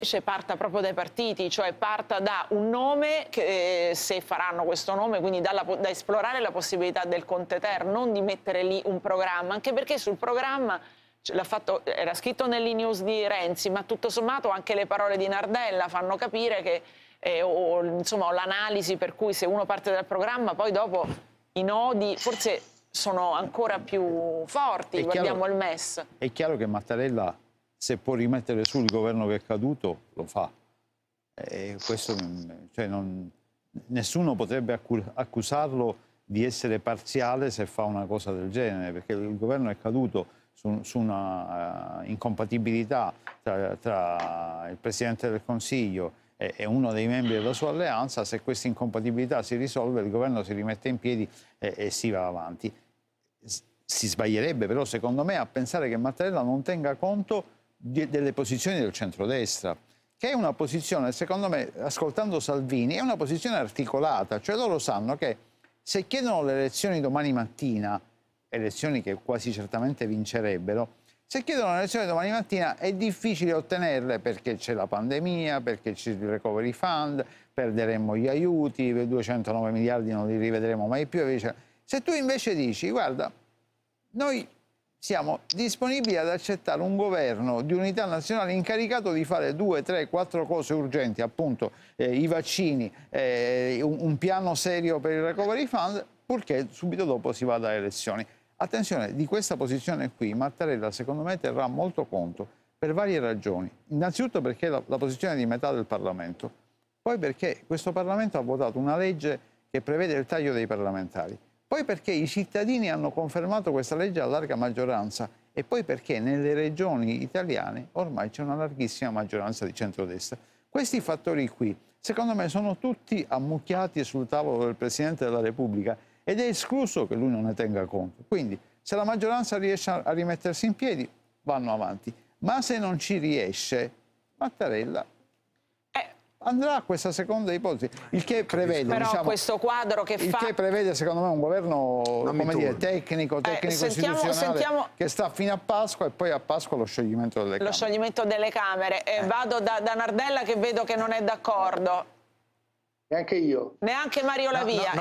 invece parta proprio dai partiti, cioè parta da un nome che eh, se faranno questo nome, quindi dalla, da esplorare la possibilità del Conte Ter, non di mettere lì un programma, anche perché sul programma cioè, fatto, era scritto negli news di Renzi, ma tutto sommato anche le parole di Nardella fanno capire che, eh, o, insomma, l'analisi per cui se uno parte dal programma poi dopo i nodi, forse sono ancora più forti, è guardiamo chiaro, il MES. È chiaro che Mattarella se può rimettere su il governo che è caduto, lo fa. E questo, cioè non, nessuno potrebbe accusarlo di essere parziale se fa una cosa del genere, perché il governo è caduto su, su una uh, incompatibilità tra, tra, il Presidente del Consiglio e, e, uno dei membri della sua alleanza, se questa incompatibilità si risolve il governo si rimette in piedi e, e si va avanti. Si sbaglierebbe però secondo me a pensare che Mattarella non tenga conto delle posizioni del centrodestra, che è una posizione, secondo me, ascoltando Salvini, è una posizione articolata, cioè loro sanno che se chiedono le elezioni domani mattina, elezioni che quasi certamente vincerebbero, se chiedono le elezioni domani mattina è difficile ottenerle perché c'è la pandemia, perché c'è il recovery fund, perderemo gli aiuti, 209 miliardi non li rivedremo mai più. Se tu invece dici, guarda, noi siamo disponibili ad accettare un governo di unità nazionale incaricato di fare due, tre, quattro cose urgenti, appunto eh, i vaccini, eh, un, un, piano serio per il recovery fund, purché subito dopo si vada alle elezioni. Attenzione, di questa posizione qui Mattarella secondo me terrà molto conto per varie ragioni. Innanzitutto perché è la, la posizione di metà del Parlamento, poi perché questo Parlamento ha votato una legge che prevede il taglio dei parlamentari poi perché i cittadini hanno confermato questa legge a larga maggioranza e poi perché nelle regioni italiane ormai c'è una larghissima maggioranza di centrodestra. Questi fattori qui, secondo me, sono tutti ammucchiati sul tavolo del Presidente della Repubblica ed è escluso che lui non ne tenga conto. Quindi, se la maggioranza riesce a rimettersi in piedi, vanno avanti, ma se non ci riesce, Mattarella andrà a questa seconda ipotesi, il che prevede, Però diciamo, questo quadro che fa... il che prevede secondo me un governo dire, tecnico, tecnico eh, sentiamo, sentiamo... che sta fino a Pasqua e poi a Pasqua lo scioglimento delle lo Camere. Lo scioglimento delle Camere. Eh, eh. Vado da, da Nardella che vedo che non è d'accordo. Neanche io. Neanche Mario Lavia. No, no, no.